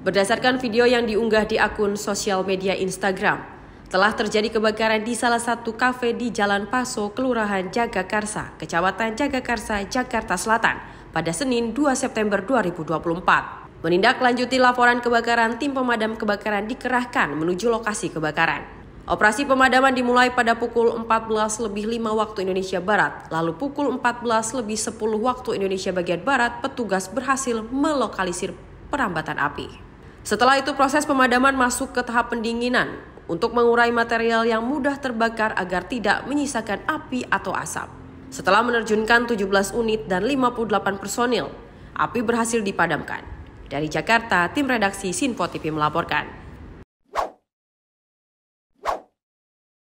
Berdasarkan video yang diunggah di akun sosial media Instagram, telah terjadi kebakaran di salah satu kafe di Jalan Paso, Kelurahan Jagakarsa, Kecamatan Jagakarsa, Jakarta Selatan pada Senin 2 September 2024. Menindaklanjuti laporan kebakaran, tim pemadam kebakaran dikerahkan menuju lokasi kebakaran. Operasi pemadaman dimulai pada pukul 14 lebih 5 waktu Indonesia Barat, lalu pukul 14 lebih 10 waktu Indonesia bagian Barat, petugas berhasil melokalisir perambatan api. Setelah itu proses pemadaman masuk ke tahap pendinginan untuk mengurai material yang mudah terbakar agar tidak menyisakan api atau asap. Setelah menerjunkan 17 unit dan 58 personil, api berhasil dipadamkan. Dari Jakarta, tim redaksi Sinfo TV melaporkan.